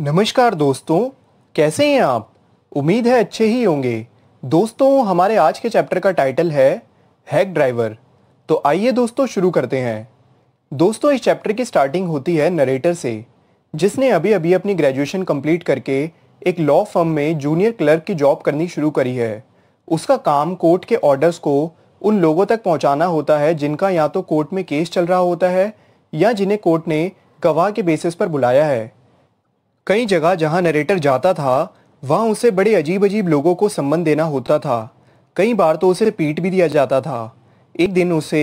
नमस्कार दोस्तों कैसे हैं आप उम्मीद है अच्छे ही होंगे दोस्तों हमारे आज के चैप्टर का टाइटल है हैक ड्राइवर तो आइए दोस्तों शुरू करते हैं दोस्तों इस चैप्टर की स्टार्टिंग होती है नरेटर से जिसने अभी अभी अपनी ग्रेजुएशन कंप्लीट करके एक लॉ फर्म में जूनियर क्लर्क की जॉब करनी शुरू करी है उसका काम कोर्ट के ऑर्डर्स को उन लोगों तक पहुंचाना होता है जिनका या तो कोर्ट में केस चल रहा होता है या जिन्हें कोर्ट ने गवाह के बेसिस पर बुलाया है कई जगह जहां नरेटर जाता था वहां उसे बड़े अजीब अजीब लोगों को संबंध देना होता था कई बार तो उसे पीट भी दिया जाता था एक दिन उसे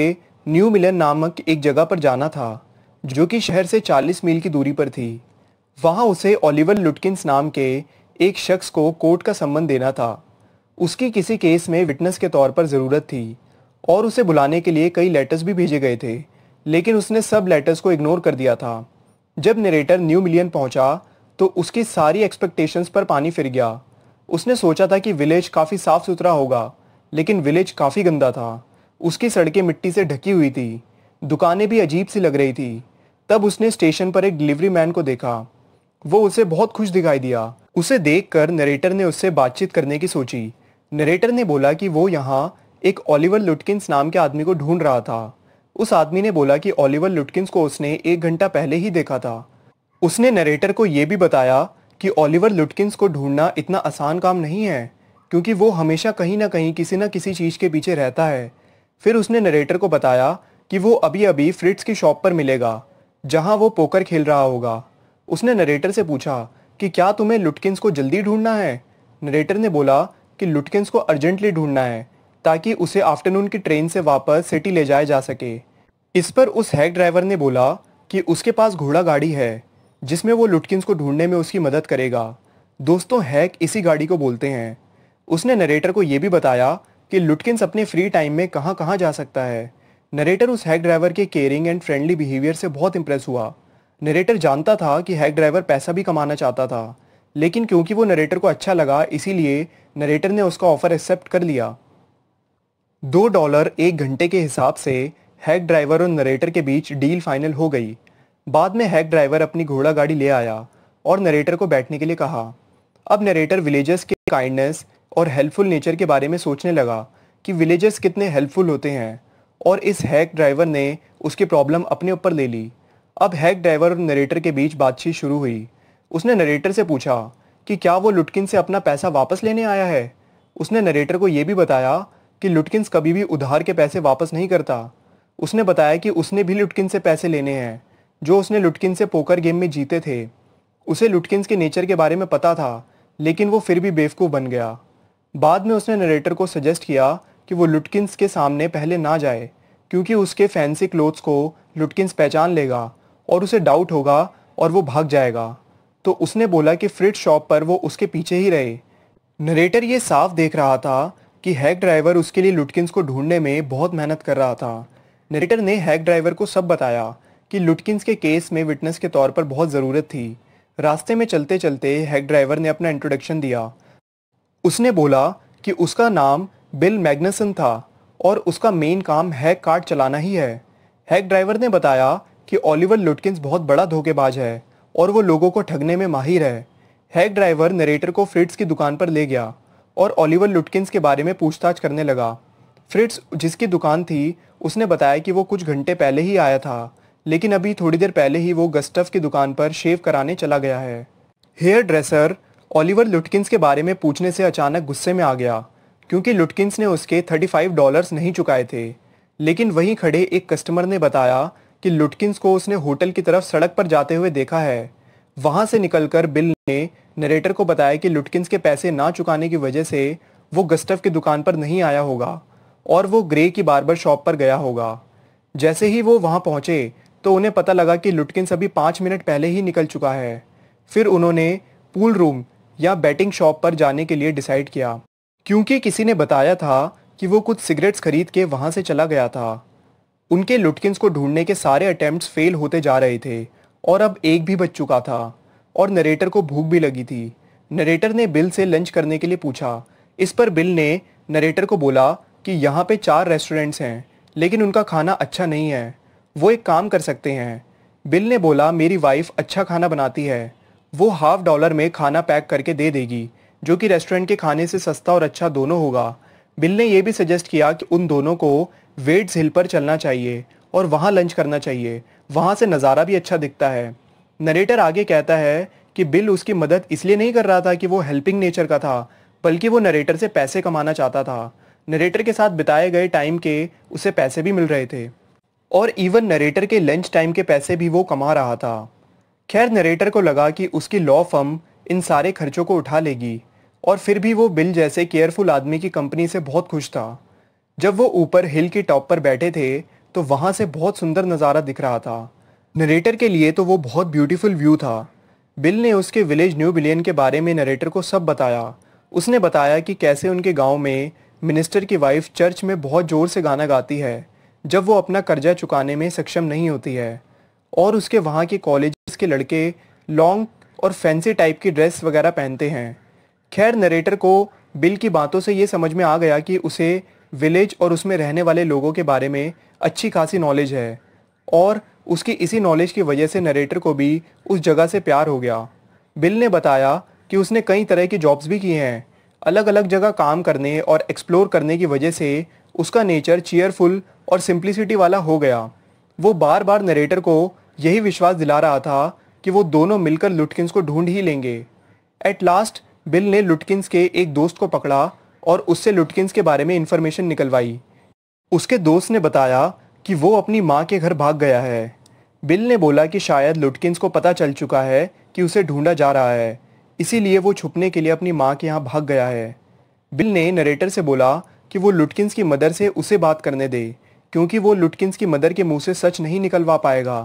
न्यू मिलन नामक एक जगह पर जाना था जो कि शहर से 40 मील की दूरी पर थी वहां उसे ओलिवर लुटकिंस नाम के एक शख्स को कोर्ट का संबंध देना था उसकी किसी केस में विटनेस के तौर पर ज़रूरत थी और उसे बुलाने के लिए कई लेटर्स भी भेजे गए थे लेकिन उसने सब लेटर्स को इग्नोर कर दिया था जब नरेटर न्यू मिलियन पहुंचा तो उसकी सारी एक्सपेक्टेशंस पर पानी फिर गया उसने सोचा था कि विलेज काफ़ी साफ़ सुथरा होगा लेकिन विलेज काफ़ी गंदा था उसकी सड़कें मिट्टी से ढकी हुई थी दुकानें भी अजीब सी लग रही थी तब उसने स्टेशन पर एक डिलीवरी मैन को देखा वो उसे बहुत खुश दिखाई दिया उसे देखकर नरेटर ने उससे बातचीत करने की सोची नरेटर ने बोला कि वो यहाँ एक ओलिवर लुटकिंस नाम के आदमी को ढूंढ रहा था उस आदमी ने बोला कि ओलिवर लुटकिंस को उसने एक घंटा पहले ही देखा था उसने नरेटर को यह भी बताया कि ओलिवर लुटकिंस को ढूंढना इतना आसान काम नहीं है क्योंकि वो हमेशा कहीं ना कहीं किसी ना किसी चीज़ के पीछे रहता है फिर उसने नरेटर को बताया कि वो अभी अभी फ्रिट्स की शॉप पर मिलेगा जहाँ वो पोकर खेल रहा होगा उसने नरेटर से पूछा कि क्या तुम्हें लुटकिंस को जल्दी ढूंढना है नरेटर ने बोला कि लुटकिंस को अर्जेंटली ढूंढना है ताकि उसे आफ्टरनून की ट्रेन से वापस सिटी ले जाया जा सके इस पर उस हैक ड्राइवर ने बोला कि उसके पास घोड़ा गाड़ी है जिसमें वो लुटकिंस को ढूंढने में उसकी मदद करेगा दोस्तों हैक इसी गाड़ी को बोलते हैं उसने नरेटर को यह भी बताया कि लुटकिंस अपने फ्री टाइम में कहाँ कहाँ जा सकता है नरेटर उस हैक ड्राइवर के केयरिंग एंड फ्रेंडली बिहेवियर से बहुत इंप्रेस हुआ नरेटर जानता था कि हैक ड्राइवर पैसा भी कमाना चाहता था लेकिन क्योंकि वो नरेटर को अच्छा लगा इसीलिए नरेटर ने उसका ऑफर एक्सेप्ट कर लिया दो डॉलर एक घंटे के हिसाब से हैक ड्राइवर और नरेटर के बीच डील फाइनल हो गई बाद में हैक ड्राइवर अपनी घोड़ा गाड़ी ले आया और नरेटर को बैठने के लिए कहा अब नरेटर विलेजर्स के काइंडनेस और हेल्पफुल नेचर के बारे में सोचने लगा कि विलेजर्स कितने हेल्पफुल होते हैं और इस हैक ड्राइवर ने उसकी प्रॉब्लम अपने ऊपर ले ली अब हैक ड्राइवर और नरेटर के बीच बातचीत शुरू हुई उसने नरेटर से पूछा कि क्या वो लुटकिन से अपना पैसा वापस लेने आया है उसने नरेटर को यह भी बताया कि लुटकिन कभी भी उधार के पैसे वापस नहीं करता उसने बताया कि उसने भी लुटकिन से पैसे लेने हैं जो उसने लुटकिन से पोकर गेम में जीते थे उसे लुटकिन्स के नेचर के बारे में पता था लेकिन वो फिर भी बेवकूफ़ बन गया बाद में उसने नरेटर को सजेस्ट किया कि वो लुटकिन्स के सामने पहले ना जाए क्योंकि उसके फैंसी क्लोथ्स को लुटकिन्स पहचान लेगा और उसे डाउट होगा और वो भाग जाएगा तो उसने बोला कि फ्रिट शॉप पर वो उसके पीछे ही रहे नरेटर ये साफ देख रहा था कि हैक ड्राइवर उसके लिए लुटकिन्स को ढूंढने में बहुत मेहनत कर रहा था नरेटर ने हैक ड्राइवर को सब बताया कि लुटकिंस के केस में विटनेस के तौर पर बहुत ज़रूरत थी रास्ते में चलते चलते हैक ड्राइवर ने अपना इंट्रोडक्शन दिया उसने बोला कि उसका नाम बिल मैग्नसन था और उसका मेन काम हैक कार्ड चलाना ही है हैक ड्राइवर ने बताया कि ओलिवर लुटकिंस बहुत बड़ा धोखेबाज है और वो लोगों को ठगने में माहिर है हैक ड्राइवर नरेटर को फ्रिट्स की दुकान पर ले गया और ओलिवर लुटकिंस के बारे में पूछताछ करने लगा फ्रिट्स जिसकी दुकान थी उसने बताया कि वो कुछ घंटे पहले ही आया था लेकिन अभी थोड़ी देर पहले ही वो गस्टफ की दुकान पर शेव कराने चला गया है हेयर ड्रेसर ऑलिवर लुटकिंस के बारे में पूछने से अचानक गुस्से में आ गया क्योंकि लुटकिंस ने उसके 35 डॉलर्स नहीं चुकाए थे लेकिन वहीं खड़े एक कस्टमर ने बताया कि लुटकिंस को उसने होटल की तरफ सड़क पर जाते हुए देखा है वहां से निकलकर बिल ने नरेटर को बताया कि लुटकिंस के पैसे ना चुकाने की वजह से वो गस्टफ की दुकान पर नहीं आया होगा और वो ग्रे की बार्बर शॉप पर गया होगा जैसे ही वो वहां पहुंचे तो उन्हें पता लगा कि लुटकिन अभी पाँच मिनट पहले ही निकल चुका है फिर उन्होंने पूल रूम या बैटिंग शॉप पर जाने के लिए डिसाइड किया क्योंकि किसी ने बताया था कि वो कुछ सिगरेट्स खरीद के वहाँ से चला गया था उनके लुटकिंस को ढूंढने के सारे अटैम्प्ट फेल होते जा रहे थे और अब एक भी बच चुका था और नरेटर को भूख भी लगी थी नरेटर ने बिल से लंच करने के लिए पूछा इस पर बिल ने नरेटर को बोला कि यहाँ पे चार रेस्टोरेंट्स हैं लेकिन उनका खाना अच्छा नहीं है वो एक काम कर सकते हैं बिल ने बोला मेरी वाइफ अच्छा खाना बनाती है वो हाफ डॉलर में खाना पैक करके दे देगी जो कि रेस्टोरेंट के खाने से सस्ता और अच्छा दोनों होगा बिल ने यह भी सजेस्ट किया कि उन दोनों को वेड्स हिल पर चलना चाहिए और वहाँ लंच करना चाहिए वहाँ से नज़ारा भी अच्छा दिखता है नरेटर आगे कहता है कि बिल उसकी मदद इसलिए नहीं कर रहा था कि वो हेल्पिंग नेचर का था बल्कि वो नरेटर से पैसे कमाना चाहता था नरेटर के साथ बिताए गए टाइम के उसे पैसे भी मिल रहे थे और इवन नरेटर के लंच टाइम के पैसे भी वो कमा रहा था खैर नरेटर को लगा कि उसकी लॉ फर्म इन सारे खर्चों को उठा लेगी और फिर भी वो बिल जैसे केयरफुल आदमी की कंपनी से बहुत खुश था जब वो ऊपर हिल के टॉप पर बैठे थे तो वहाँ से बहुत सुंदर नज़ारा दिख रहा था नरेटर के लिए तो वो बहुत ब्यूटीफुल व्यू था बिल ने उसके विलेज न्यू बिलियन के बारे में नरेटर को सब बताया उसने बताया कि कैसे उनके गांव में मिनिस्टर की वाइफ चर्च में बहुत ज़ोर से गाना गाती है जब वो अपना कर्जा चुकाने में सक्षम नहीं होती है और उसके वहाँ के कॉलेज के लड़के लॉन्ग और फैंसी टाइप की ड्रेस वगैरह पहनते हैं खैर नरेटर को बिल की बातों से ये समझ में आ गया कि उसे विलेज और उसमें रहने वाले लोगों के बारे में अच्छी खासी नॉलेज है और उसकी इसी नॉलेज की वजह से नरेटर को भी उस जगह से प्यार हो गया बिल ने बताया कि उसने कई तरह की जॉब्स भी की हैं अलग अलग जगह काम करने और एक्सप्लोर करने की वजह से उसका नेचर चेयरफुल और सिंप्लिसिटी वाला हो गया वो बार बार नरेटर को यही विश्वास दिला रहा था कि वो दोनों मिलकर लुटकिंस को ढूंढ ही लेंगे एट लास्ट बिल ने लुटकिंस के एक दोस्त को पकड़ा और उससे लुटकिंस के बारे में इंफॉर्मेशन निकलवाई उसके दोस्त ने बताया कि वो अपनी माँ के घर भाग गया है बिल ने बोला कि शायद लुटकिंस को पता चल चुका है कि उसे ढूंढा जा रहा है इसीलिए वो छुपने के लिए अपनी माँ के यहाँ भाग गया है बिल ने नरेटर से बोला कि वो लुटकिंस की मदर से उसे बात करने दे क्योंकि वो लुटकिंस की मदर के मुंह से सच नहीं निकलवा पाएगा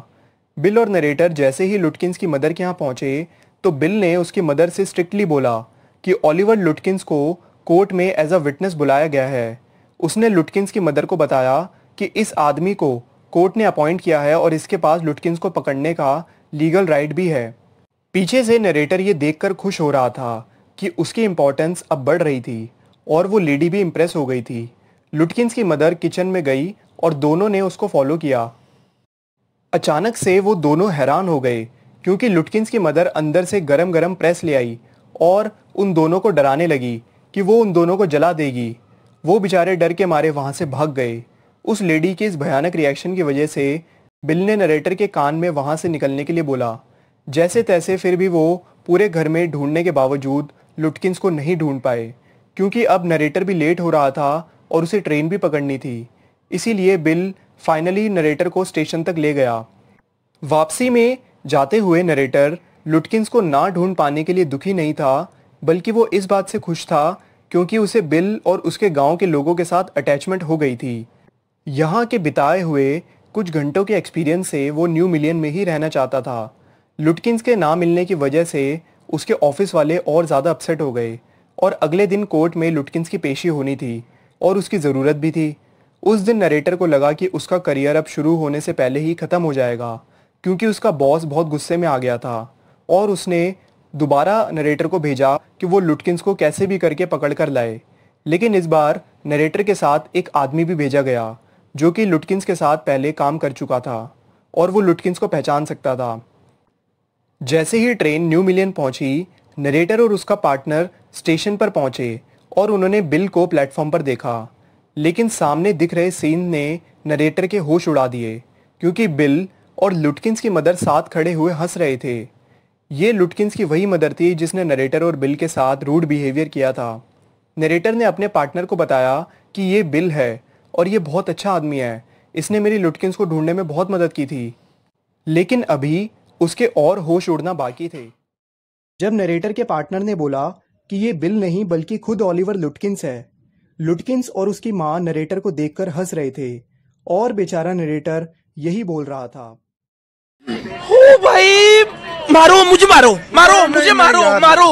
बिल और नरेटर जैसे ही लुटकिंस की मदर के यहाँ पहुंचे तो बिल ने उसकी मदर से स्ट्रिक्टली बोला कि ओलिवर लुटकिंस को कोर्ट में एज अ विटनेस बुलाया गया है उसने लुटकिंस की मदर को बताया कि इस आदमी को कोर्ट ने अपॉइंट किया है और इसके पास लुटकिंस को पकड़ने का लीगल राइट भी है पीछे से नरेटर ये देखकर खुश हो रहा था कि उसकी इम्पोर्टेंस अब बढ़ रही थी और वो लेडी भी इम्प्रेस हो गई थी लुटकिंस की मदर किचन में गई और दोनों ने उसको फॉलो किया अचानक से वो दोनों हैरान हो गए क्योंकि लुटकिंस की मदर अंदर से गरम गरम प्रेस ले आई और उन दोनों को डराने लगी कि वो उन दोनों को जला देगी वो बेचारे डर के मारे वहाँ से भाग गए उस लेडी के इस भयानक रिएक्शन की वजह से बिल ने नरेटर के कान में वहाँ से निकलने के लिए बोला जैसे तैसे फिर भी वो पूरे घर में ढूंढने के बावजूद लुटकिंस को नहीं ढूंढ पाए क्योंकि अब नरेटर भी लेट हो रहा था और उसे ट्रेन भी पकड़नी थी इसीलिए बिल फाइनली नरेटर को स्टेशन तक ले गया वापसी में जाते हुए नरेटर लुटकिंस को ना ढूंढ पाने के लिए दुखी नहीं था बल्कि वो इस बात से खुश था क्योंकि उसे बिल और उसके गांव के लोगों के साथ अटैचमेंट हो गई थी यहाँ के बिताए हुए कुछ घंटों के एक्सपीरियंस से वो न्यू मिलियन में ही रहना चाहता था लुटकिंस के ना मिलने की वजह से उसके ऑफिस वाले और ज़्यादा अपसेट हो गए और अगले दिन कोर्ट में लुटकिंस की पेशी होनी थी और उसकी ज़रूरत भी थी उस दिन नरेटर को लगा कि उसका करियर अब शुरू होने से पहले ही ख़त्म हो जाएगा क्योंकि उसका बॉस बहुत गुस्से में आ गया था और उसने दोबारा नरेटर को भेजा कि वो लुटकिंस को कैसे भी करके पकड़ कर लाए लेकिन इस बार नरेटर के साथ एक आदमी भी भेजा गया जो कि लुटकिंस के साथ पहले काम कर चुका था और वो लुटकिंस को पहचान सकता था जैसे ही ट्रेन न्यू मिलियन पहुंची नरेटर और उसका पार्टनर स्टेशन पर पहुंचे और उन्होंने बिल को प्लेटफॉर्म पर देखा लेकिन सामने दिख रहे सीन ने नरेटर के होश उड़ा दिए क्योंकि बिल और लुटकिंस की मदर साथ खड़े हुए हंस रहे थे ये लुटकिंस की वही मदर थी जिसने नरेटर और बिल के साथ रूड बिहेवियर किया था नरेटर ने अपने पार्टनर को बताया कि ये बिल है और ये बहुत अच्छा आदमी है इसने मेरी लुटकिंस को ढूंढने में बहुत मदद की थी लेकिन अभी उसके और होश उड़ना बाकी थे जब नरेटर के पार्टनर ने बोला कि ये बिल नहीं बल्कि खुद ऑलिवर लुटकिंस है लुटकिंस और उसकी माँ नरेटर को देखकर हंस रहे थे और बेचारा नरेटर यही बोल रहा था ओ भाई मारो मुझे मारो मारो मुझे मारो मारो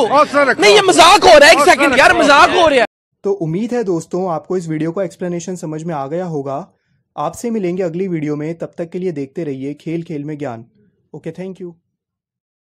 नहीं ये मजाक हो रहा है एक सेकंड यार मजाक हो रहा है तो उम्मीद है दोस्तों आपको इस वीडियो का एक्सप्लेनेशन समझ में आ गया होगा आपसे मिलेंगे अगली वीडियो में तब तक के लिए देखते रहिए खेल खेल में ज्ञान ओके थैंक यू